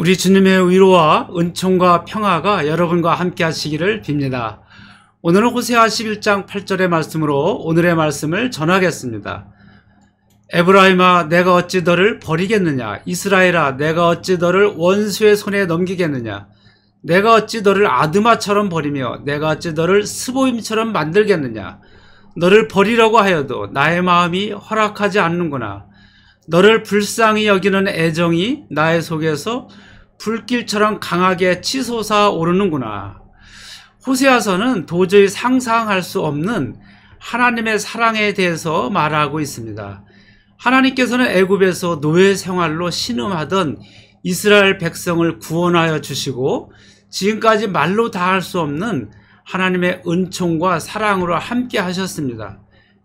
우리 주님의 위로와 은총과 평화가 여러분과 함께 하시기를 빕니다. 오늘은 호세아 11장 8절의 말씀으로 오늘의 말씀을 전하겠습니다. 에브라임아 내가 어찌 너를 버리겠느냐 이스라엘아 내가 어찌 너를 원수의 손에 넘기겠느냐 내가 어찌 너를 아드마처럼 버리며 내가 어찌 너를 스보임처럼 만들겠느냐 너를 버리려고 하여도 나의 마음이 허락하지 않는구나 너를 불쌍히 여기는 애정이 나의 속에서 불길처럼 강하게 치솟아 오르는구나. 호세아서는 도저히 상상할 수 없는 하나님의 사랑에 대해서 말하고 있습니다. 하나님께서는 애굽에서 노예 생활로 신음하던 이스라엘 백성을 구원하여 주시고 지금까지 말로 다할 수 없는 하나님의 은총과 사랑으로 함께 하셨습니다.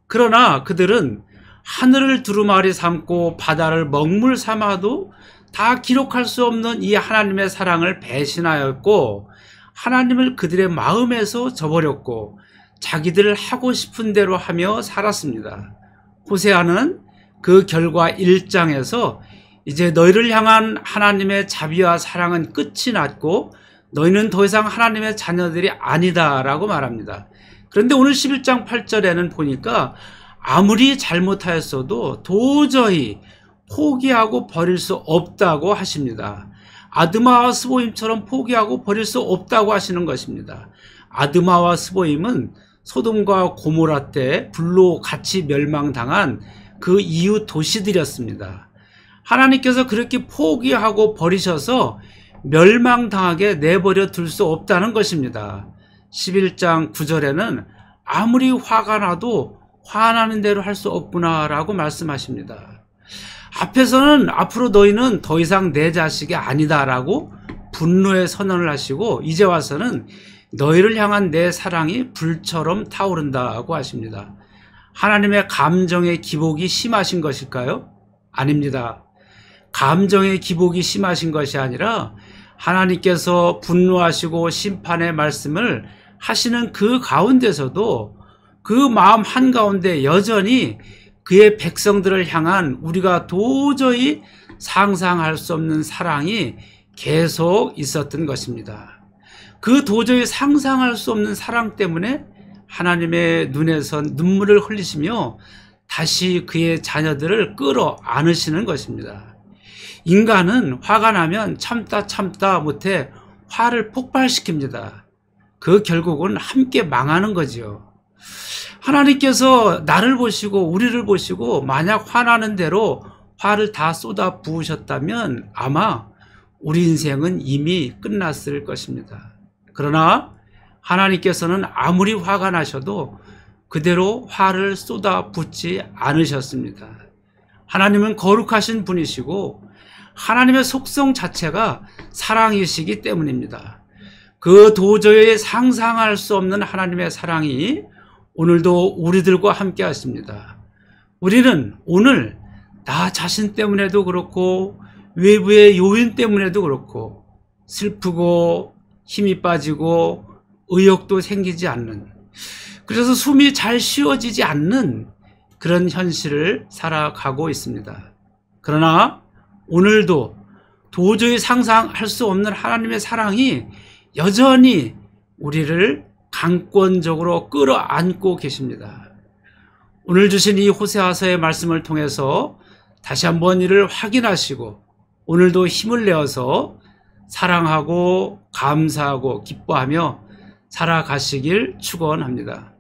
그러나 그들은 하늘을 두루마리 삼고 바다를 먹물 삼아도 다 기록할 수 없는 이 하나님의 사랑을 배신하였고 하나님을 그들의 마음에서 저버렸고 자기들 하고 싶은 대로 하며 살았습니다. 호세아는 그 결과 1장에서 이제 너희를 향한 하나님의 자비와 사랑은 끝이 났고 너희는 더 이상 하나님의 자녀들이 아니다라고 말합니다. 그런데 오늘 11장 8절에는 보니까 아무리 잘못하였어도 도저히 포기하고 버릴 수 없다고 하십니다. 아드마와 스보임처럼 포기하고 버릴 수 없다고 하시는 것입니다. 아드마와 스보임은 소돔과 고모라 때 불로 같이 멸망당한 그 이웃 도시들이었습니다. 하나님께서 그렇게 포기하고 버리셔서 멸망당하게 내버려 둘 수 없다는 것입니다. 11장 9절에는 아무리 화가 나도 화나는 대로 할 수 없구나라고 말씀하십니다. 앞에서는 앞으로 너희는 더 이상 내 자식이 아니다라고 분노의 선언을 하시고 이제 와서는 너희를 향한 내 사랑이 불처럼 타오른다고 하십니다. 하나님의 감정의 기복이 심하신 것일까요? 아닙니다. 감정의 기복이 심하신 것이 아니라 하나님께서 분노하시고 심판의 말씀을 하시는 그 가운데서도 그 마음 한가운데 여전히 그의 백성들을 향한 우리가 도저히 상상할 수 없는 사랑이 계속 있었던 것입니다. 그 도저히 상상할 수 없는 사랑 때문에 하나님의 눈에서 눈물을 흘리시며 다시 그의 자녀들을 끌어 안으시는 것입니다. 인간은 화가 나면 참다 참다 못해 화를 폭발시킵니다. 그 결국은 함께 망하는 거지요. 하나님께서 나를 보시고 우리를 보시고 만약 화나는 대로 화를 다 쏟아 부으셨다면 아마 우리 인생은 이미 끝났을 것입니다. 그러나 하나님께서는 아무리 화가 나셔도 그대로 화를 쏟아 붓지 않으셨습니다. 하나님은 거룩하신 분이시고 하나님의 속성 자체가 사랑이시기 때문입니다. 그 도저히 상상할 수 없는 하나님의 사랑이 오늘도 우리들과 함께 하십니다. 우리는 오늘 나 자신 때문에도 그렇고 외부의 요인 때문에도 그렇고 슬프고 힘이 빠지고 의욕도 생기지 않는 그래서 숨이 잘 쉬어지지 않는 그런 현실을 살아가고 있습니다. 그러나 오늘도 도저히 상상할 수 없는 하나님의 사랑이 여전히 우리를 강권적으로 끌어안고 계십니다. 오늘 주신 이 호세아서의 말씀을 통해서 다시 한번 이를 확인하시고 오늘도 힘을 내어서 사랑하고 감사하고 기뻐하며 살아가시길 축원합니다.